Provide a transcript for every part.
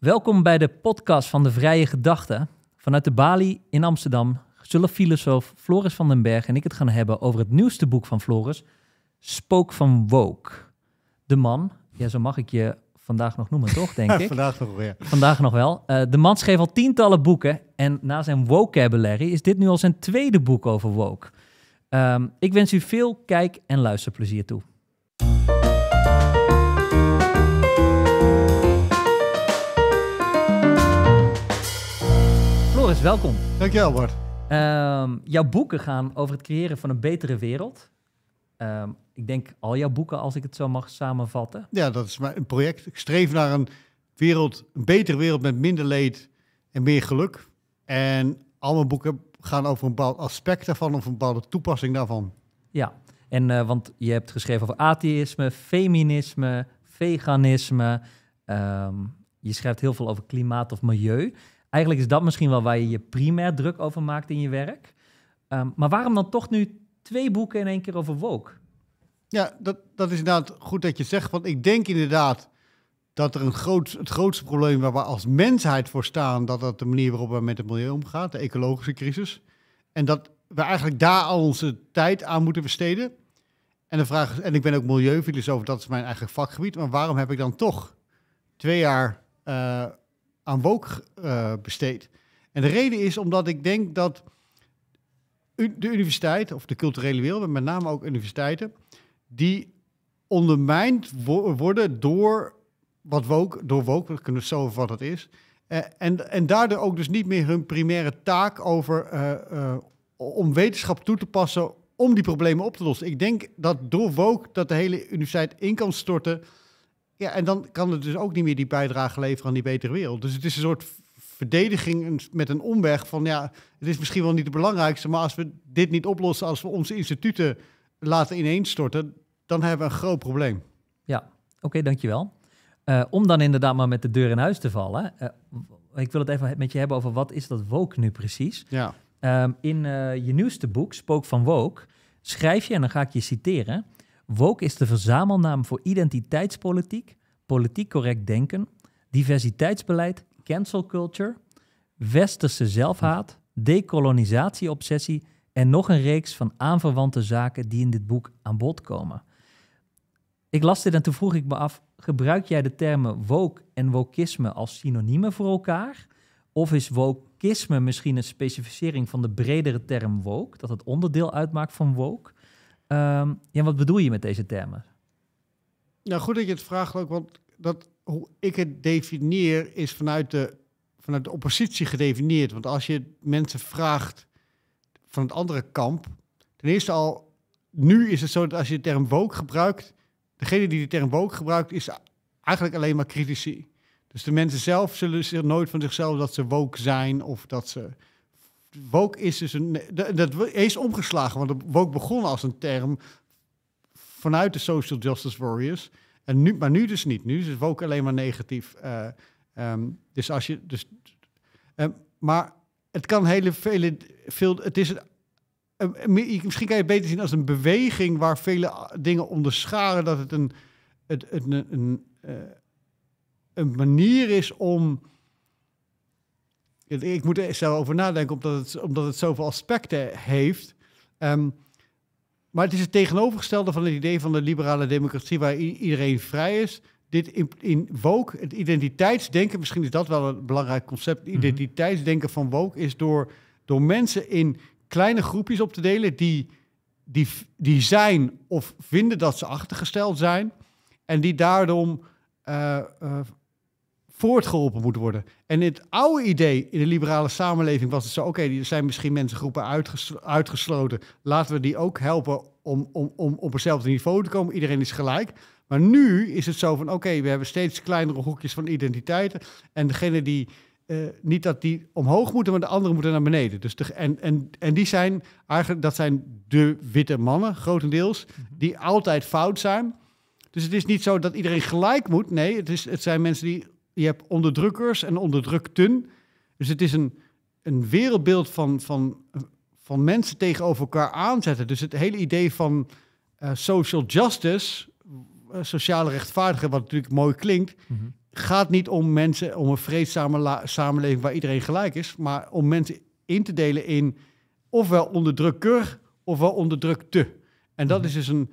Welkom bij de podcast van de Vrije Gedachten. Vanuit de Bali in Amsterdam zullen filosoof Floris van den Berg en ik het gaan hebben over het nieuwste boek van Floris, Spook van Woke. De man, ja, zo mag ik je vandaag nog noemen, toch, denk ik? vandaag nog wel. Ja. Vandaag nog wel. Eh, de man schreef al tientallen boeken en na zijn vocabulary is dit nu al zijn tweede boek over woke. Ehm, ik wens u veel kijk- en luisterplezier toe. welkom. Dankjewel, Bart. Ehm, jouw boeken gaan over het creëren van een betere wereld. Ehm, ik denk al jouw boeken, als ik het zo mag samenvatten. Ja, dat is mijn project. Ik streef naar een, wereld, een betere wereld met minder leed en meer geluk. En al mijn boeken gaan over een bepaald aspect daarvan of een bepaalde toepassing daarvan. Ja, en eh, want je hebt geschreven over atheïsme, feminisme, veganisme. Ehm, je schrijft heel veel over klimaat of milieu. Eigenlijk is dat misschien wel waar je je primair druk over maakt in je werk. Ehm, maar waarom dan toch nu twee boeken in één keer over woke? Ja, dat, dat is inderdaad goed dat je zegt. Want ik denk inderdaad dat er een groot, het grootste probleem waar we als mensheid voor staan, dat dat de manier waarop we met het milieu omgaan, de ecologische crisis. En dat we eigenlijk daar al onze tijd aan moeten besteden. En, de vraag is, en ik ben ook milieufilosoof, dat is mijn eigen vakgebied. Maar waarom heb ik dan toch twee jaar eh, aan woke uh, besteed. En de reden is omdat ik denk dat de universiteit, of de culturele wereld, met name ook universiteiten, die ondermijnd worden door wat woke, door woke, we kunnen zo over wat dat is. Eh, en, en daardoor ook dus niet meer hun primaire taak over eh, om wetenschap toe te passen om die problemen op te lossen. Ik denk dat door woke dat de hele universiteit in kan storten. Ja, en dan kan het dus ook niet meer die bijdrage leveren aan die betere wereld. Dus het is een soort verdediging met een omweg van ja, het is misschien wel niet het belangrijkste, maar als we dit niet oplossen, als we onze instituten laten ineenstorten, dan hebben we een groot probleem. Ja, oké, dankjewel. Uh, om dan inderdaad maar met de deur in huis te vallen. Eh, ik wil het even met je hebben over wat is dat woke nu precies. Ja. Ehm, in eh, je nieuwste boek, Spook van Woke, schrijf je, en dan ga ik je citeren... Woke is de verzamelnaam voor identiteitspolitiek, politiek correct denken, diversiteitsbeleid, cancel culture, westerse zelfhaat, decolonisatieobsessie en nog een reeks van aanverwante zaken die in dit boek aan bod komen. Ik las dit en toen vroeg ik me af: gebruik jij de termen woke en wokisme als synoniemen voor elkaar? Of is wokisme misschien een specificering van de bredere term woke, dat het onderdeel uitmaakt van woke? Um, ja, wat bedoel je met deze termen? Nou, goed dat je het vraagt ook, want dat, hoe ik het definieer is vanuit de, vanuit de oppositie gedefinieerd. Want als je mensen vraagt van het andere kamp, ten eerste al, nu is het zo dat als je de term woke gebruikt, degene die de term woke gebruikt is eigenlijk alleen maar critici. Dus de mensen zelf zullen zich nooit van zichzelf dat ze woke zijn of dat ze woke is dus een. Dat is omgeslagen, want woke begon als een term vanuit de social justice warriors. En nu, maar nu dus niet. Nu is woke alleen maar negatief. Eh, ehm, dus als je. Dus, eh, maar het kan hele vele. Veel, het is een, eh, misschien kan je het beter zien als een beweging waar vele dingen onderscharen. Dat het een, het, een, een, een manier is om ik moet er zelf over nadenken, omdat het, omdat het zoveel aspecten heeft. Ehm, maar het is het tegenovergestelde van het idee van de liberale democratie, waar iedereen vrij is. Dit in, in woke, het identiteitsdenken, misschien is dat wel een belangrijk concept. Mhm. identiteitsdenken van woke is door, door mensen in kleine groepjes op te delen die, die, die zijn of vinden dat ze achtergesteld zijn. En die daardoor eh, eh, voortgeholpen moet worden. En het oude idee in de liberale samenleving was het dus, zo: oké, er zijn misschien mensengroepen uitgesloten. Laten we die ook helpen om, om, om op hetzelfde niveau te komen. Iedereen is gelijk. Maar nu is het zo van: oké, we hebben steeds kleinere hoekjes van identiteiten. En degene die. Eh, niet dat die omhoog moeten, maar de anderen moeten naar beneden. Dus en, en, en die zijn eigenlijk, dat zijn de witte mannen, grotendeels, mhm. die altijd fout zijn. Dus het is niet zo dat iedereen gelijk moet. Nee, het, is, het zijn mensen die je hebt onderdrukkers en onderdrukten. Dus het is een, een wereldbeeld van, van, van mensen tegenover elkaar aanzetten. Dus het hele idee van eh, social justice, eh, sociale rechtvaardigheid, wat natuurlijk mooi klinkt, mhm. gaat niet om mensen, om een vreedzame samenleving waar iedereen gelijk is, maar om mensen in te delen in ofwel onderdrukker ofwel onderdrukte. En dat mhm. is dus een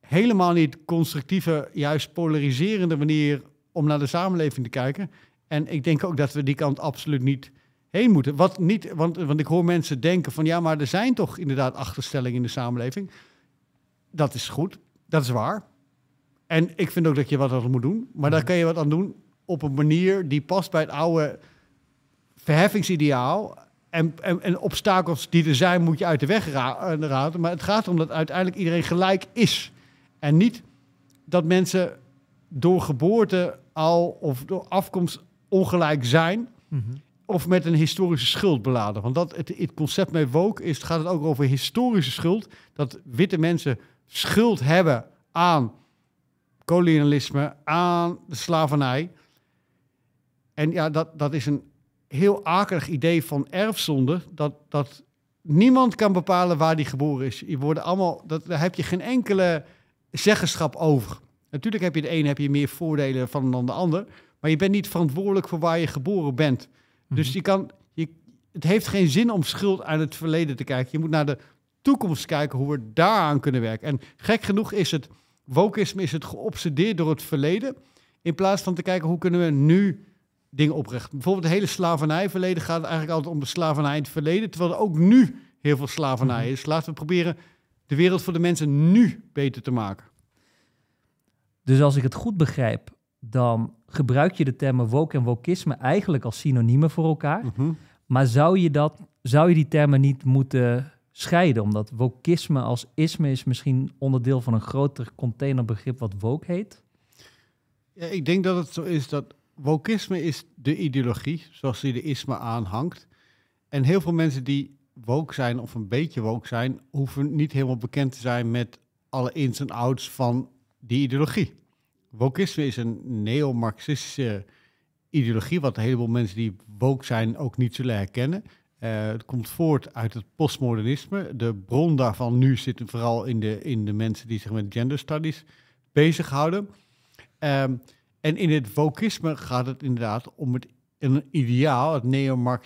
helemaal niet constructieve, juist polariserende manier om naar de samenleving te kijken. En ik denk ook dat we die kant absoluut niet heen moeten. Wat niet, want, want ik hoor mensen denken van ja, maar er zijn toch inderdaad achterstellingen in de samenleving. Dat is goed, dat is waar. En ik vind ook dat je wat aan moet doen. Maar ja. daar mhm. kan je wat aan doen op een manier die past bij het oude verheffingsideaal. En, en, obstakels die er zijn, moet je uit de weg raden. Eh, maar het gaat om dat uiteindelijk iedereen gelijk is. En niet dat mensen door geboorte al of door afkomst ongelijk zijn. Mhm. Of met een historische schuld beladen. Want dat, het, het concept met woke is, gaat het ook over historische schuld. Dat witte mensen schuld hebben aan kolonialisme, aan de slavernij. En ja, dat, dat is een heel akerig idee van erfzonde. Dat, dat niemand kan bepalen waar die geboren is. Je worden allemaal, dat, daar heb je geen enkele zeggenschap over. Natuurlijk heb je de een heb je meer voordelen van dan de ander. Maar je bent niet verantwoordelijk voor waar je geboren bent. Dus mhm. je kan, je, het heeft geen zin om schuld aan het verleden te kijken. Je moet naar de toekomst kijken hoe we daaraan kunnen werken. En gek genoeg is het, wokisme is het geobsedeerd door het verleden. In plaats van te kijken hoe kunnen we nu dingen oprechten. Bijvoorbeeld het hele slavernijverleden gaat eigenlijk altijd om de slavernij in het verleden. Terwijl er ook nu heel veel slavernij mhm. is. Laten we proberen de wereld voor de mensen nu beter te maken. Dus als ik het goed begrijp, dan gebruik je de termen woke en wokisme eigenlijk als synoniemen voor elkaar. Mhm. Maar zou je, dat, zou je die termen niet moeten scheiden? Omdat wokisme als isme is misschien onderdeel van een groter containerbegrip wat woke heet. ik denk dat het zo is dat wokisme is de ideologie zoals die de isme aanhangt. En heel veel mensen die woke zijn of een beetje woke zijn, hoeven niet helemaal bekend te zijn met alle ins en outs van die ideologie. Wokisme is een neo-marxistische ideologie, wat een heleboel mensen die woke zijn ook niet zullen herkennen. Eh, het komt voort uit het postmodernisme. De bron daarvan nu zit vooral in de, in de mensen die zich met gender studies bezighouden. Ehm, en in het wokisme gaat het inderdaad om het een ideaal, het neo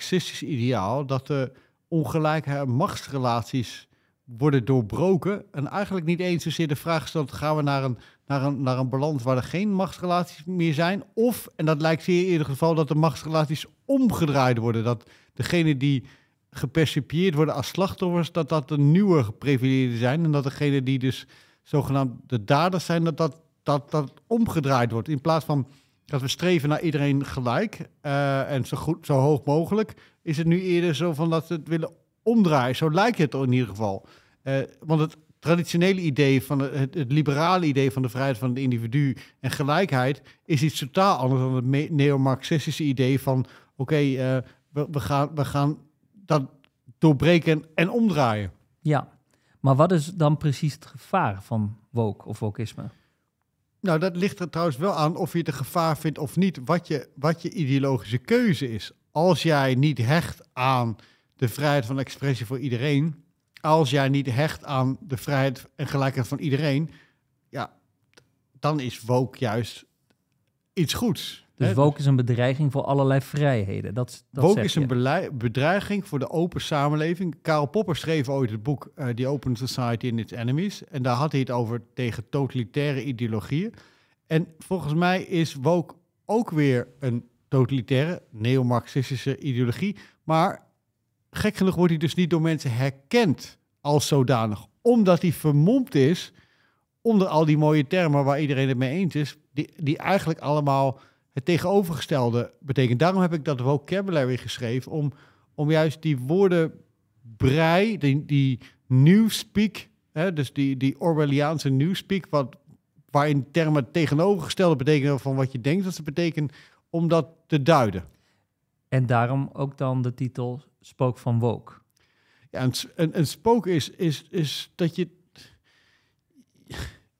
ideaal, dat de ongelijke machtsrelaties worden doorbroken. En eigenlijk niet eens zozeer de vraag is gaan we naar een naar een, naar een balans waar er geen machtsrelaties meer zijn. Of, en dat lijkt zeer eerder geval, dat de machtsrelaties omgedraaid worden. Dat degene die gepercipieerd worden als slachtoffers, dat dat de nieuwe geprivileerden zijn. En dat degene die dus zogenaamd de daders zijn, dat dat, dat, dat omgedraaid wordt. In plaats van dat we streven naar iedereen gelijk eh, en zo, goed, zo hoog mogelijk, is het nu eerder zo van dat we het willen omdraaien. Zo lijkt het in ieder geval. Eh, want het traditionele idee van het, het, liberale idee van de vrijheid van het individu en gelijkheid is iets totaal anders dan het neo-marxistische idee van oké, eh, we, we, gaan, we gaan dat doorbreken en, omdraaien. Ja, maar wat is dan precies het gevaar van woke of wokisme? Nou, dat ligt er trouwens wel aan of je het een gevaar vindt of niet, wat je, wat je ideologische keuze is. Als jij niet hecht aan de vrijheid van expressie voor iedereen, als jij niet hecht aan de vrijheid en gelijkheid van iedereen, ja, dan is woke juist iets goeds. Dus woke is een bedreiging voor allerlei vrijheden. Dat, dat woke is een bedreiging voor de open samenleving. Karel Popper schreef ooit het boek uh, The Open Society and Its Enemies. En daar had hij het over tegen totalitaire ideologieën. En volgens mij is woke ook weer een totalitaire, neomarxistische ideologie. Maar gek wordt hij dus niet door mensen herkend als zodanig. Omdat hij vermomd is onder al die mooie termen waar iedereen het mee eens is, die, die eigenlijk allemaal het tegenovergestelde betekent. Daarom heb ik dat vocabulary geschreven, om, om juist die woorden die, die newspeak, hè, dus die, die Orwelliaanse newspeak, wat, waarin termen tegenovergestelde betekenen van wat je denkt dat ze betekenen, om dat te duiden. En daarom ook dan de titel spook van woke? Ja, een, een, spook is, is, is dat je.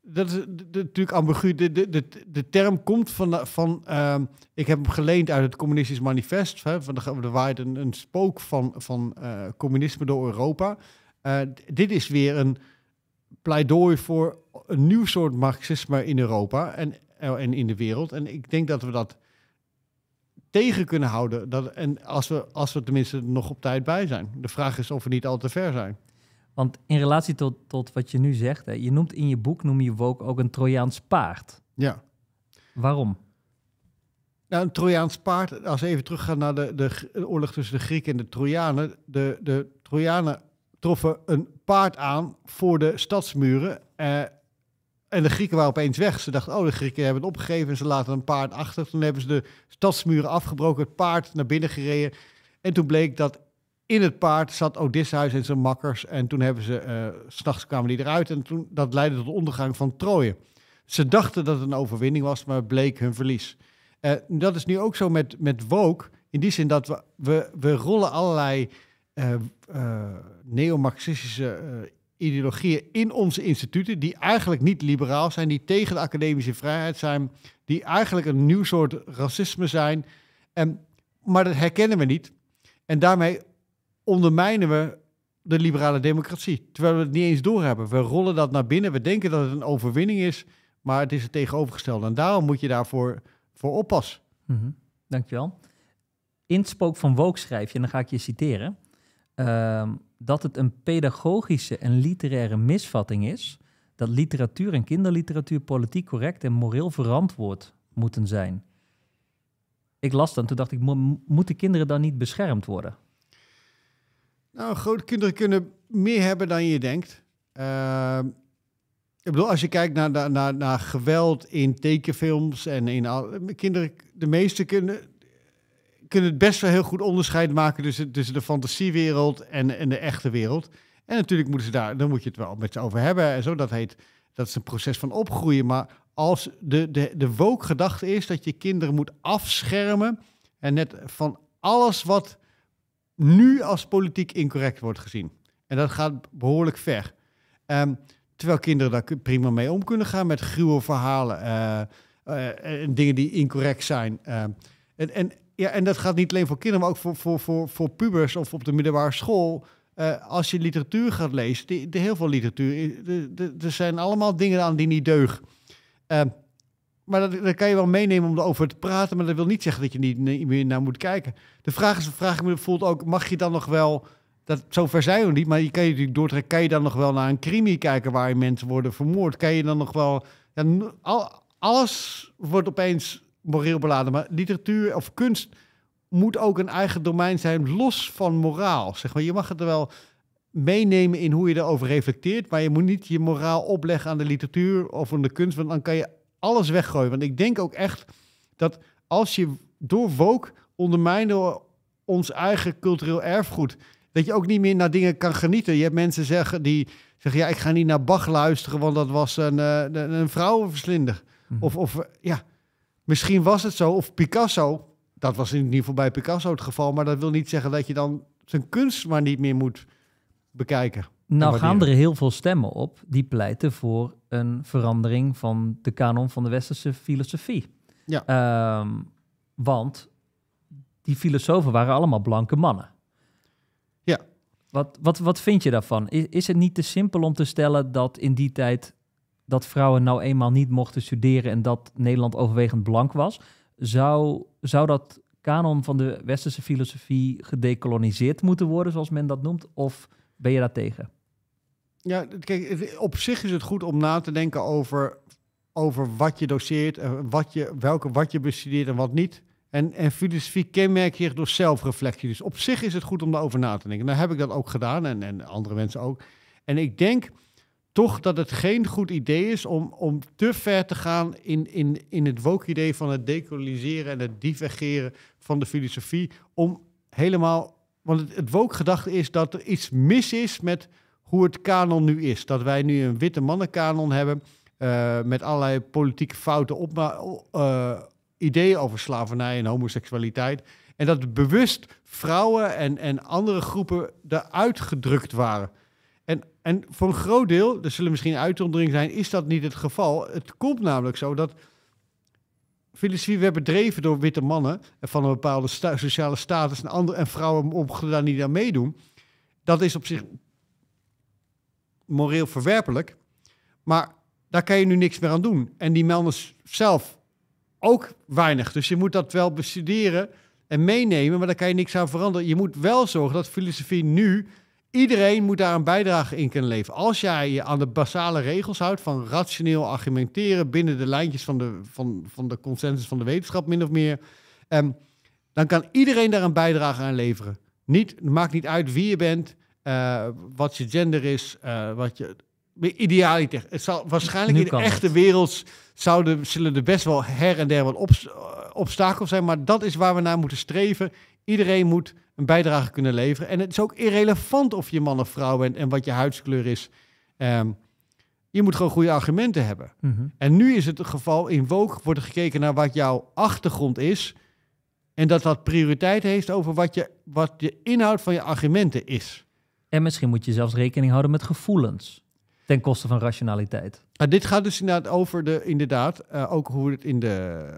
Dat is natuurlijk ambigu. De, de, de, de term komt van. van ehm, ik heb hem geleend uit het Communistisch Manifest. Hè, van de, er waait een, een spook van, van eh, communisme door Europa. Eh, dit is weer een pleidooi voor een nieuw soort marxisme in Europa en, en in de wereld. En ik denk dat we dat tegen kunnen houden. Dat, en als we, als we tenminste nog op tijd bij zijn. De vraag is of we niet al te ver zijn. Want in relatie tot, tot wat je nu zegt, je noemt in je boek, noem je Woke ook een Trojaans paard. Ja. Waarom? Nou, een Trojaans paard, als we even teruggaan naar de, de, de oorlog tussen de Grieken en de Trojanen. De, de Trojanen troffen een paard aan voor de stadsmuren. Eh, en de Grieken waren opeens weg. Ze dachten, oh, de Grieken hebben het opgegeven en ze laten een paard achter. Toen hebben ze de stadsmuren afgebroken, het paard naar binnen gereden. En toen bleek dat in het paard zat Odysseus en zijn makkers. En toen hebben ze, eh, s'nachts kwamen die eruit en toen, dat leidde tot de ondergang van Troje. Ze dachten dat het een overwinning was, maar bleek hun verlies. En eh, dat is nu ook zo met, met woke. In die zin dat we, we, we rollen allerlei uh, neo-marxistische ideologieën in onze instituten die eigenlijk niet liberaal zijn, die tegen de academische vrijheid zijn, die eigenlijk een nieuw soort racisme zijn. En, maar dat herkennen we niet. En daarmee ondermijnen we de liberale democratie, terwijl we het niet eens doorhebben. We rollen dat naar binnen, we denken dat het een overwinning is, maar het is het tegenovergestelde. En daarom moet je daarvoor voor oppassen. Mm -hmm. Dankjewel. In het spook van Wook schrijf je, en dan ga ik je citeren... Ehm, dat het een pedagogische en literaire misvatting is dat literatuur en kinderliteratuur politiek correct en moreel verantwoord moeten zijn. Ik las dan, toen dacht ik, moeten kinderen dan niet beschermd worden? Nou, grote kinderen kunnen meer hebben dan je denkt. Ehm, ik bedoel, als je kijkt naar, naar, naar geweld in tekenfilms en in al, kinderen, de meeste kunnen, kunnen het best wel heel goed onderscheid maken tussen, tussen de fantasiewereld en, en de echte wereld. En natuurlijk moeten ze daar, dan moet je het wel met ze over hebben en zo. Dat heet, dat is een proces van opgroeien. Maar als de, de, de woke gedachte is dat je kinderen moet afschermen en net van alles wat nu als politiek incorrect wordt gezien. En dat gaat behoorlijk ver. Ehm, terwijl kinderen daar prima mee om kunnen gaan met gruwe verhalen eh, eh, en dingen die incorrect zijn. Ehm, en, en, ja, en dat gaat niet alleen voor kinderen, maar ook voor, voor, voor, voor pubers of op de middelbare school. Eh, als je literatuur gaat lezen, die, de, heel veel literatuur, eh, er zijn allemaal dingen aan die niet deugen. Ehm, maar dat, dat, kan je wel meenemen om erover te praten, maar dat wil niet zeggen dat je niet, meer naar moet kijken. De vraag is, vraag ik me bijvoorbeeld ook, mag je dan nog wel, dat, zover zijn we niet, maar je kan je natuurlijk doortrekken, kan je dan nog wel naar een crimi kijken waar mensen worden vermoord? Kan je dan nog wel, ja, alles wordt opeens moreel beladen. Maar literatuur of kunst moet ook een eigen domein zijn, los van moraal. Zeg maar, je mag het er wel meenemen in hoe je erover reflecteert, maar je moet niet je moraal opleggen aan de literatuur of aan de kunst, want dan kan je alles weggooien. Want ik denk ook echt dat als je door woke ondermijnen ons eigen cultureel erfgoed, dat je ook niet meer naar dingen kan genieten. Je hebt mensen zeggen die zeggen, ja, ik ga niet naar Bach luisteren, want dat was een, eh, een, een vrouwenverslinder. Mhm. Of, of ja, Misschien was het zo, of Picasso, dat was in ieder geval bij Picasso het geval, maar dat wil niet zeggen dat je dan zijn kunst maar niet meer moet bekijken. Nou gaan er heel veel stemmen op die pleiten voor een verandering van de kanon van de westerse filosofie. Ja. Ehm, want die filosofen waren allemaal blanke mannen. Ja. Wat, wat, wat vind je daarvan? Is, is het niet te simpel om te stellen dat in die tijd dat vrouwen nou eenmaal niet mochten studeren en dat Nederland overwegend blank was, zou, zou dat kanon van de westerse filosofie gedecoloniseerd moeten worden, zoals men dat noemt? Of ben je daar tegen? Ja, kijk, op zich is het goed om na te denken over, over wat je doseert, wat je, welke, wat je bestudeert en wat niet. En, en filosofie kenmerkt zich door zelfreflectie. Dus op zich is het goed om daarover na te denken. Daar nou heb ik dat ook gedaan en, en andere mensen ook. En ik denk, toch dat het geen goed idee is om, om te ver te gaan in, in, in het woke-idee van het decoloniseren en het divergeren van de filosofie. Om helemaal. Want het, woke-gedachte is dat er iets mis is met hoe het kanon nu is. Dat wij nu een witte mannenkanon hebben. Eh, met allerlei politieke fouten op, uh, eh, ideeën over slavernij en homoseksualiteit. En dat bewust vrouwen en, en andere groepen eruit gedrukt waren. En, en voor een groot deel, er zullen misschien uitzonderingen zijn, is dat niet het geval. Het komt namelijk zo dat filosofie werd bedreven door witte mannen en van een bepaalde sociale status en, andere, en vrouwen daar niet aan meedoen. Dat is op zich moreel verwerpelijk, maar daar kan je nu niks meer aan doen. En die mannen zelf ook weinig. Dus je moet dat wel bestuderen en meenemen, maar daar kan je niks aan veranderen. Je moet wel zorgen dat filosofie nu Iedereen moet daar een bijdrage in kunnen leveren. Als jij je aan de basale regels houdt van rationeel argumenteren binnen de lijntjes van de, van, van de consensus van de wetenschap, min of meer, ehm, dan kan iedereen daar een bijdrage aan leveren. Niet, maakt niet uit wie je bent, eh, wat je gender is, eh, wat je. Idealiter. Het zal, waarschijnlijk in de echte wereld zouden, zullen er best wel her en der wat op, eh, obstakels zijn, maar dat is waar we naar moeten streven. Iedereen moet een bijdrage kunnen leveren. En het is ook irrelevant of je man of vrouw bent en wat je huidskleur is. Ehm, je moet gewoon goede argumenten hebben. Mhm. En nu is het het geval, in Woke wordt er gekeken naar wat jouw achtergrond is. En dat dat prioriteit heeft over wat, je, wat de inhoud van je argumenten is. En misschien moet je zelfs rekening houden met gevoelens. Ten koste van rationaliteit. Nou, dit gaat dus inderdaad over de, inderdaad, eh, ook hoe het in de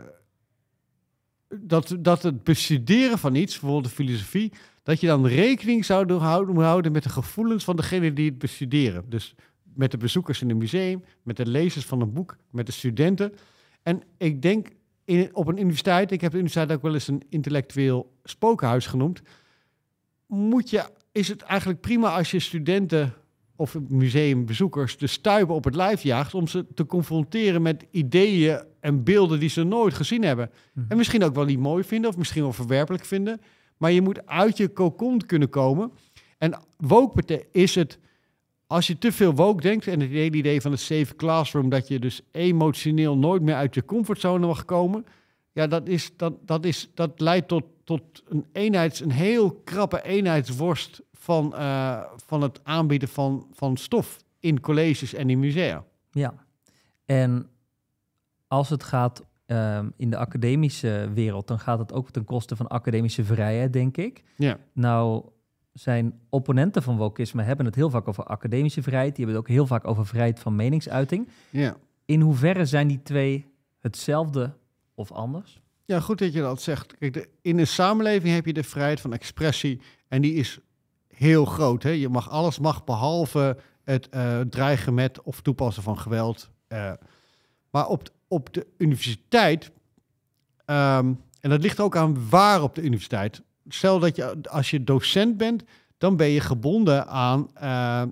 dat, dat het bestuderen van iets, bijvoorbeeld de filosofie, dat je dan rekening zou houden, houden met de gevoelens van degene die het bestuderen. Dus met de bezoekers in een museum, met de lezers van een boek, met de studenten. En ik denk in, op een universiteit, ik heb de universiteit ook wel eens een intellectueel spookhuis genoemd, moet je, is het eigenlijk prima als je studenten of museumbezoekers de stuipen op het lijf jaagt om ze te confronteren met ideeën en beelden die ze nooit gezien hebben. Mhm. En misschien ook wel niet mooi vinden of misschien wel verwerpelijk vinden. Maar je moet uit je cocon kunnen komen. En woke is het, als je te veel woke denkt en het hele idee van het safe classroom, dat je dus emotioneel nooit meer uit je comfortzone mag komen. Ja, dat, is, dat, dat, is, dat leidt tot, tot een, eenheids, een heel krappe eenheidsworst van, eh, van het aanbieden van, van stof in colleges en in musea. Ja, en als het gaat ehm, in de academische wereld, dan gaat het ook ten koste van academische vrijheid, denk ik. Ja. Nou, zijn opponenten van wokisme hebben het heel vaak over academische vrijheid. Die hebben het ook heel vaak over vrijheid van meningsuiting. Ja. In hoeverre zijn die twee hetzelfde of anders? Ja, goed dat je dat zegt. Kijk, in een samenleving heb je de vrijheid van expressie en die is heel groot. Hè? Je mag alles mag behalve het eh, dreigen met of toepassen van geweld. Eh. Maar op, op de universiteit. Ehm, en dat ligt ook aan waar op de universiteit. Stel dat je als je docent bent, dan ben je gebonden aan ehm,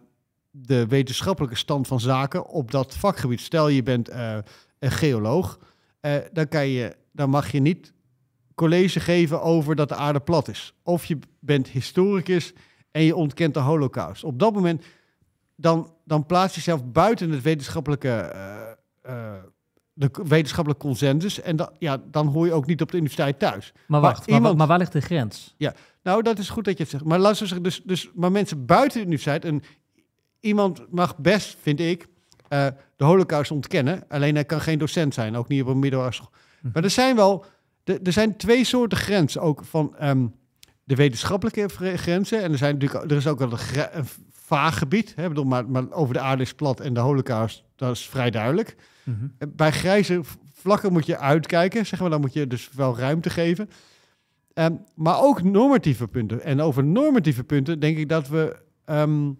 de wetenschappelijke stand van zaken op dat vakgebied. Stel je bent eh, een geoloog, eh, dan, kan je, dan mag je niet college geven over dat de aarde plat is. Of je bent historicus en je ontkent de holocaust. Op dat moment dan, dan plaats je jezelf buiten het wetenschappelijke eh, de wetenschappelijke consensus. En dat, ja, dan hoor je ook niet op de universiteit thuis. Maar wacht, maar, iemand... maar, waar ligt de grens? Ja, nou, dat is goed dat je het zegt. Maar laten we zeggen, dus, dus, maar mensen buiten de universiteit... En iemand mag best, vind ik, eh, de holocaust ontkennen. Alleen hij kan geen docent zijn, ook niet op een middelbare school. Mhm. Maar er zijn wel... De, er zijn twee soorten grenzen, ook van... Ehm, de wetenschappelijke grenzen. En er, zijn natuurlijk, er is ook wel een, vaag gebied. Hè, bedoel, maar, maar over de aarde is plat en de holocaust, dat is vrij duidelijk. Mhm. Eh, bij grijze vlakken moet je uitkijken, zeg maar. Dan moet je dus wel ruimte geven. Ehm, maar ook normatieve punten. En over normatieve punten denk ik dat we ehm,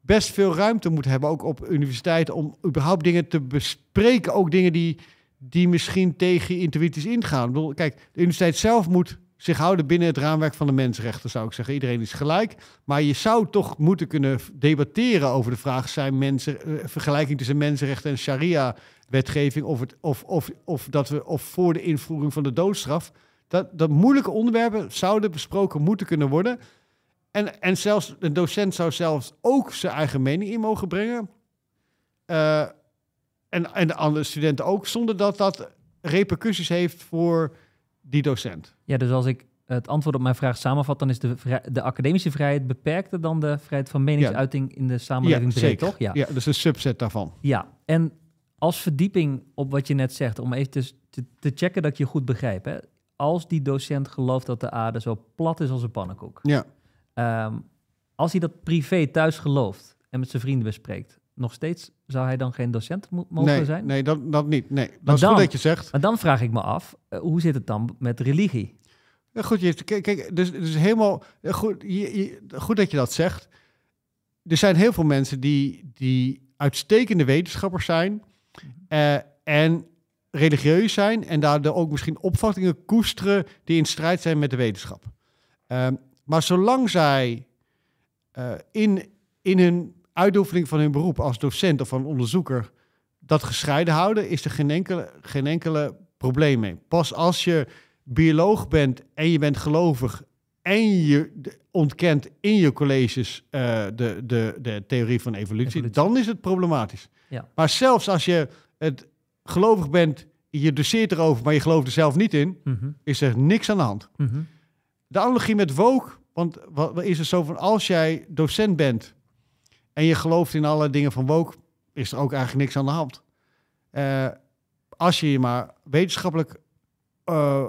best veel ruimte moeten hebben, ook op universiteiten, om überhaupt dingen te bespreken. Ook dingen die, die misschien tegen intuïties ingaan. Ik kijk, de universiteit zelf moet zich houden binnen het raamwerk van de mensenrechten, zou ik zeggen. Iedereen is gelijk. Maar je zou toch moeten kunnen debatteren over de vraag: zijn mensen, eh, vergelijking tussen mensenrechten en sharia-wetgeving, of, het, of, of, of, dat we, of voor de invoering van de doodstraf. Dat, dat moeilijke onderwerpen zouden besproken moeten kunnen worden. En, en zelfs een docent zou zelfs ook zijn eigen mening in mogen brengen. Eh, en, en de andere studenten ook, zonder dat dat repercussies heeft voor die docent. Ja, dus als ik het antwoord op mijn vraag samenvat, dan is de, de academische vrijheid beperkter dan de vrijheid van meningsuiting in de samenleving ja, breed, toch? Ja. ja, dus een subset daarvan. Ja, en als verdieping op wat je net zegt, om even te, te, te checken dat je goed begrijp. Hè? Als die docent gelooft dat de aarde zo plat is als een pannenkoek. Ja. Ehm, als hij dat privé thuis gelooft en met zijn vrienden bespreekt, nog steeds zou hij dan geen docent moeten mogen nee, zijn? Nee, dat, dat niet. Nee, dat is dan, goed dat je zegt. Maar dan vraag ik me af, eh, hoe zit het dan met religie? Ja, goed, je, kijk, kijk dus, dus helemaal goed, goed dat je dat zegt. Er zijn heel veel mensen die, die uitstekende wetenschappers zijn mhm. eh, en religieus zijn en daardoor ook misschien opvattingen koesteren die in strijd zijn met de wetenschap. Ehm, maar zolang zij eh, in, in hun uitoefening van hun beroep als docent of van onderzoeker dat gescheiden houden, is er geen enkele, geen enkele probleem mee. Pas als je bioloog bent en je bent gelovig en je ontkent in je colleges eh, de, de, de theorie van evolutie, dan is het problematisch. Ja. Maar zelfs als je het gelovig bent, je doseert erover, maar je gelooft er zelf niet in, mhm. is er niks aan de hand. Mhm. De analogie met woke, want wat is er zo van als jij docent bent en je gelooft in alle dingen van woke, is er ook eigenlijk niks aan de hand. Eh, als je je maar wetenschappelijk, eh,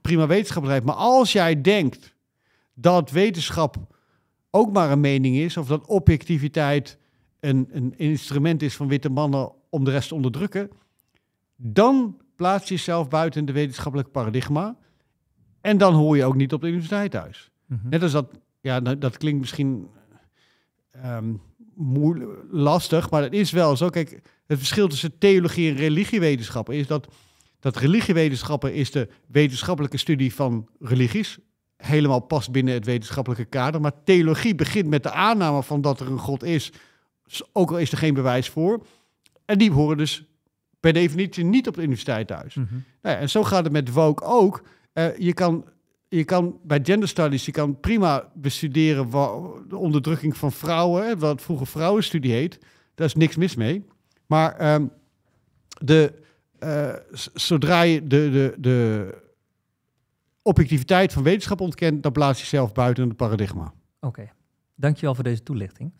prima wetenschap blijft, Maar als jij denkt dat wetenschap ook maar een mening is, of dat objectiviteit een, een instrument is van witte mannen om de rest te onderdrukken, dan plaats je jezelf buiten de wetenschappelijk paradigma. En dan hoor je ook niet op de universiteit thuis. Mhm. Net als dat, ja, nou, dat klinkt misschien. Ehm, lastig, maar dat is wel zo. Kijk, het verschil tussen theologie en religiewetenschappen is dat, dat religiewetenschappen is de wetenschappelijke studie van religies. Helemaal past binnen het wetenschappelijke kader. Maar theologie begint met de aanname van dat er een God is, ook al is er geen bewijs voor. En die horen dus per definitie niet op de universiteit thuis. Mhm. nou ja, en zo gaat het met woke ook. Eh, je kan je kan bij gender studies, je kan prima bestuderen de onderdrukking van vrouwen, wat vroeger vrouwenstudie heet. Daar is niks mis mee. Maar ehm, de, eh, zodra je de, de, de objectiviteit van wetenschap ontkent, dan plaats je jezelf buiten het paradigma. Oké, dankjewel voor deze toelichting.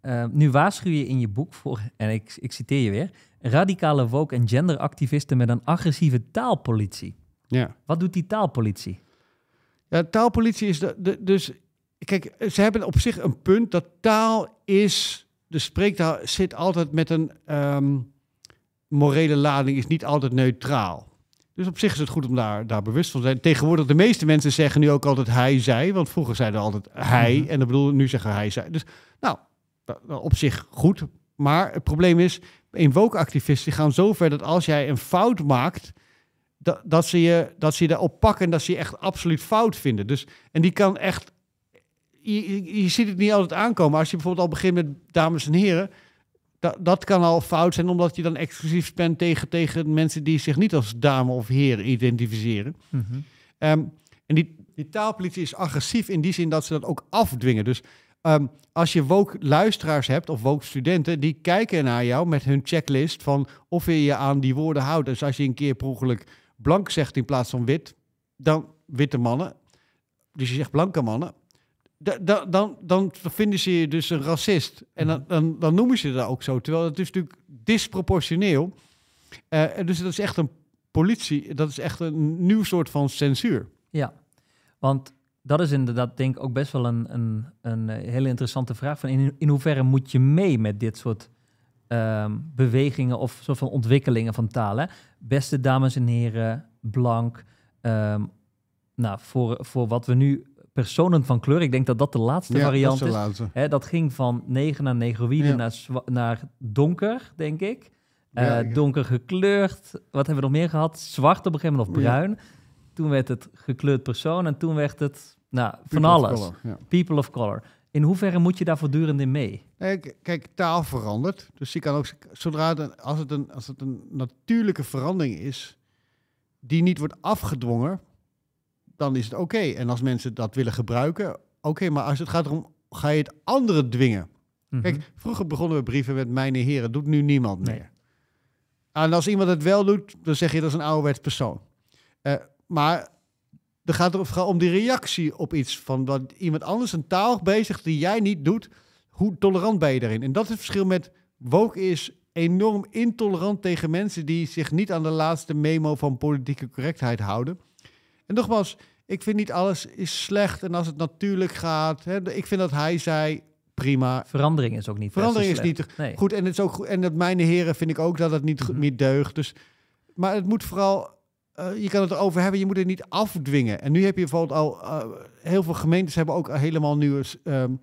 Ehm, nu waarschuw je in je boek voor, en ik, ik citeer je weer, radicale woke- en genderactivisten met een agressieve taalpolitie. Ja. Wat doet die taalpolitie? Ja, taalpolitie is de, dus. Kijk, ze hebben op zich een punt dat taal is. De spreektaal zit altijd met een ehm, morele lading, is niet altijd neutraal. Dus op zich is het goed om daar, daar bewust van te zijn. Tegenwoordig, de meeste mensen zeggen nu ook altijd hij, zij. Want vroeger zeiden altijd hij. Mhm. En dan bedoel nu zeggen hij, zij. Dus nou, op zich goed. Maar het probleem is, woke activisten gaan zover dat als jij een fout maakt dat, dat, ze je, dat ze je daarop pakken en dat ze je echt absoluut fout vinden. Dus, en die kan echt. Je, je ziet het niet altijd aankomen. Als je bijvoorbeeld al begint met dames en heren. Dat, dat kan al fout zijn, omdat je dan exclusief bent tegen, tegen mensen die zich niet als dame of heer identificeren. Mhm. Ehm, en die, die taalpolitie is agressief in die zin dat ze dat ook afdwingen. Dus ehm, als je woke luisteraars hebt of woke studenten, die kijken naar jou met hun checklist van of je je aan die woorden houdt. Dus als je een keer per ongeluk blank zegt in plaats van wit, dan witte mannen. Dus je zegt blanke mannen. dan, dan vinden ze je dus een racist. En dan, dan, dan noemen ze dat ook zo. Terwijl het is natuurlijk disproportioneel. Eh, dus dat is echt een politie, dat is echt een nieuw soort van censuur. Ja, want dat is inderdaad denk ik ook best wel een, een, een eh, hele interessante vraag. Van in, in hoeverre moet je mee met dit soort Ehm, bewegingen of soort van ontwikkelingen van talen. Beste dames en heren, blank. Ehm, nou, voor, voor wat we nu personen van kleur, ik denk dat dat de laatste ja, variant dat is. Laatste. dat ging van negen naar negroïde naar, naar donker, denk eh, ik. donker gekleurd. Wat hebben we nog meer gehad? Zwart op een gegeven moment of bruin. Toen werd het gekleurd persoon en toen werd het nou, van alles. People of color. In hoeverre moet je daar voortdurend in mee? kijk, taal verandert. Dus je kan ook, zodra de, als, het een, als het een natuurlijke verandering is, die niet wordt afgedwongen, dan is het oké. En als mensen dat willen gebruiken, oké. maar als het gaat om ga je het anderen dwingen? Mhm. Kijk, vroeger begonnen we brieven met mijn heren, doet nu niemand meer. En als iemand het wel doet, dan zeg je dat is een ouderwets persoon. Eh, maar dan gaat het vooral om die reactie op iets. Van wat iemand anders een taal bezig die jij niet doet. Hoe tolerant ben je daarin? En dat is het verschil met woke is enorm intolerant tegen mensen die zich niet aan de laatste memo van politieke correctheid houden. En nogmaals, ik vind niet alles is slecht. En als het natuurlijk gaat, hè, ik vind dat hij zei, prima. Verandering is ook niet Verandering is niet goed. En, het is ook goed, en dat mijn heren vind ik ook dat het niet, meer mhm. deugt. Dus, maar het moet vooral eh, je kan het erover hebben, je moet het niet afdwingen. En nu heb je bijvoorbeeld al, eh, heel veel gemeentes hebben ook helemaal nieuwe um,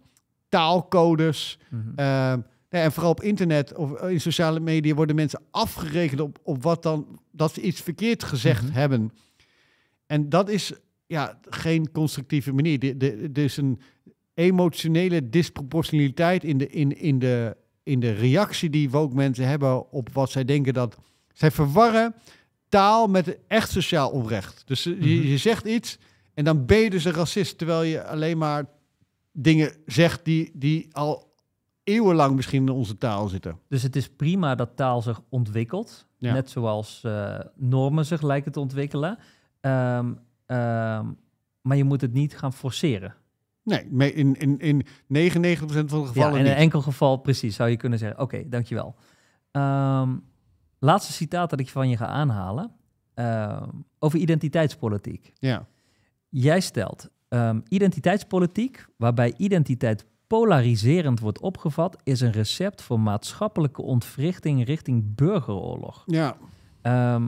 taalcodes. Mhm. Ehm, en vooral op internet of eh, in sociale media worden mensen afgerekend op, op wat dan, dat ze iets verkeerd gezegd mhm. hebben. En dat is ja, geen constructieve manier. Er is een emotionele disproportionaliteit in de, in, in, de, in de reactie die ook mensen hebben op wat zij denken dat. Zij verwarren taal met echt sociaal onrecht. Dus je, je mhm. zegt iets en dan ben je dus racist, terwijl je alleen maar dingen zegt die, die al eeuwenlang misschien in onze taal zitten. Dus het is prima dat taal zich ontwikkelt, net zoals eh, normen zich lijken te ontwikkelen. Ehm, ehm, maar je moet het niet gaan forceren. Nee, in, in, in 99% van de gevallen. Ja, in een enkel geval, precies, zou je kunnen zeggen: Oké, dankjewel. Um, Laatste citaat dat ik van je ga aanhalen. Ehm, over identiteitspolitiek. Ja. Jij stelt, ehm, identiteitspolitiek, waarbij identiteit polariserend wordt opgevat, is een recept voor maatschappelijke ontwrichting richting burgeroorlog. Ja. Ehm,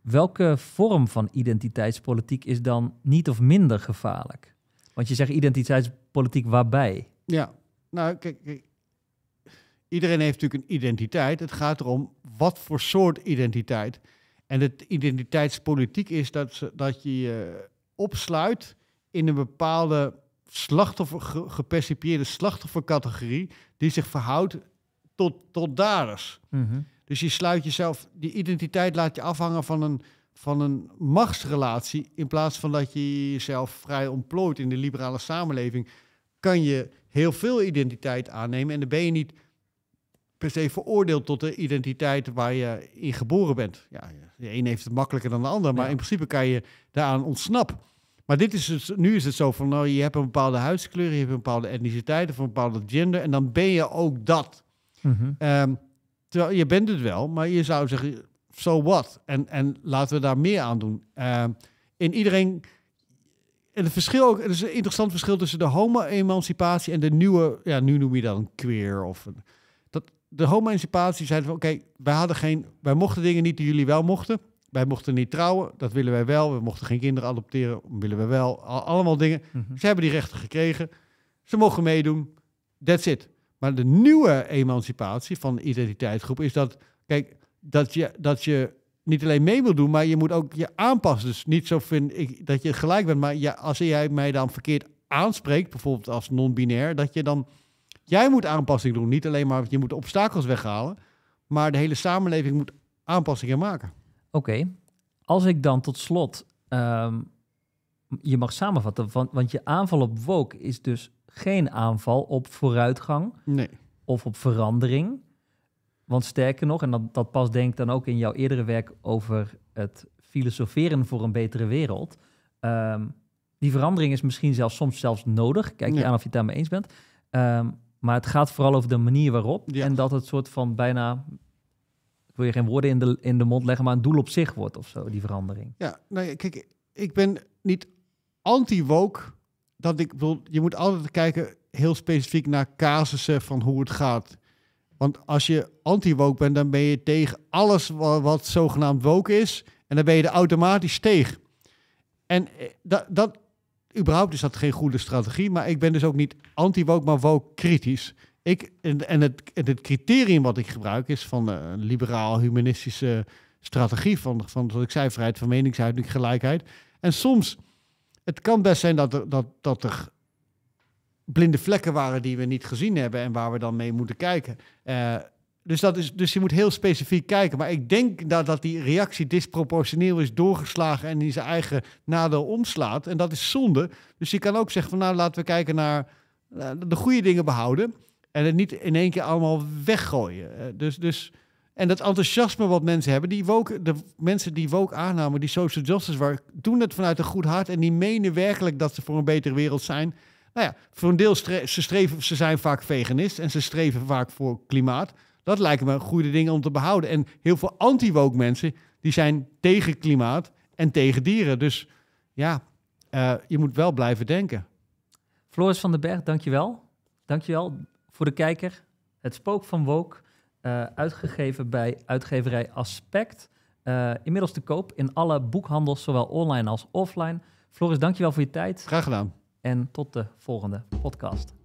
welke vorm van identiteitspolitiek is dan niet of minder gevaarlijk? Want je zegt identiteitspolitiek waarbij. Ja, nou kijk iedereen heeft natuurlijk een identiteit. Het gaat erom wat voor soort identiteit. En het identiteitspolitiek is dat, dat je je opsluit in een bepaalde slachtoffer, gepercipieerde slachtoffercategorie die zich verhoudt tot, tot daders. Mhm. Dus je sluit jezelf, die identiteit laat je afhangen van een, van een machtsrelatie. In plaats van dat je jezelf vrij ontplooit in de liberale samenleving, kan je heel veel identiteit aannemen. En dan ben je niet per se veroordeeld tot de identiteit waar je in geboren bent. Ja, de een heeft het makkelijker dan de ander, maar in principe kan je daaraan ontsnappen. Maar dit is het, nu is het zo van, nou, je hebt een bepaalde huidskleur, je hebt een bepaalde etniciteit of een bepaalde gender, en dan ben je ook dat. Mhm. Ehm, terwijl je bent het wel, maar je zou zeggen, so what? En, en laten we daar meer aan doen. Ehm, in iedereen, en het verschil ook, er is een interessant verschil tussen de homo-emancipatie en de nieuwe, ja, nu noem je dat een queer of een de homo-emancipatie zeiden van oké, wij hadden geen, wij mochten dingen niet die jullie wel mochten. Wij mochten niet trouwen, dat willen wij wel. We mochten geen kinderen adopteren, willen we wel. Allemaal dingen. Mhm. Ze hebben die rechten gekregen. Ze mogen meedoen. That's it. Maar de nieuwe emancipatie van identiteitsgroep is dat, kijk, dat je, dat je niet alleen mee wil doen, maar je moet ook je aanpassen. Dus niet zo vind ik dat je gelijk bent, maar ja, als jij mij dan verkeerd aanspreekt, bijvoorbeeld als non-binair, dat je dan Jij moet aanpassing doen. Niet alleen maar, je moet obstakels weghalen. Maar de hele samenleving moet aanpassingen maken. Oké. Als ik dan tot slot ehm, je mag samenvatten. Want, want je aanval op woke is dus geen aanval op vooruitgang. Nee. Of op verandering. Want sterker nog, en dat, dat past denk ik dan ook in jouw eerdere werk over het filosoferen voor een betere wereld. Ehm, die verandering is misschien zelfs soms zelfs nodig. Kijk je aan of je het daarmee eens bent. Um, maar het gaat vooral over de manier waarop. Ja. En dat het soort van bijna ik wil je geen woorden in de, in de mond leggen, maar een doel op zich wordt of zo, die verandering. Ja, nou kijk, ik ben niet anti-woke. Dat ik wil. je moet altijd kijken heel specifiek naar casussen van hoe het gaat. Want als je anti-woke bent, dan ben je tegen alles wat, wat, zogenaamd woke is. En dan ben je er automatisch tegen. En eh, dat, dat, überhaupt is dat geen goede strategie. Maar ik ben dus ook niet anti-woke, maar woke kritisch. Ik, en, en het, en het criterium wat ik gebruik is van eh, een liberaal-humanistische strategie. Van, van wat ik zei, vrijheid van meningsuiting, gelijkheid. En soms, het kan best zijn dat er, dat, dat er blinde vlekken waren die we niet gezien hebben en waar we dan mee moeten kijken. Uh, dus, dat is, dus je moet heel specifiek kijken. Maar ik denk dat, dat die reactie disproportioneel is doorgeslagen en in zijn eigen nadeel omslaat. En dat is zonde. Dus je kan ook zeggen van nou laten we kijken naar eh, de goede dingen behouden. En het niet in één keer allemaal weggooien. Eh, dus, dus, en dat enthousiasme wat mensen hebben, die woke, de mensen die woke aannamen, die social justice waar, doen het vanuit een goed hart. En die menen werkelijk dat ze voor een betere wereld zijn. Nou ja, voor een deel ze, streven, ze zijn vaak veganist en ze streven vaak voor klimaat. Dat lijken me goede dingen om te behouden. En heel veel anti-woke mensen, die zijn tegen klimaat en tegen dieren. Dus ja, eh, je moet wel blijven denken. Floris van den Berg, dankjewel. Dankjewel voor de kijker. Het Spook van Woke, eh, uitgegeven bij uitgeverij Aspect. Eh, inmiddels te koop in alle boekhandels, zowel online als offline. Floris, dankjewel voor je tijd. Graag gedaan. En tot de volgende podcast.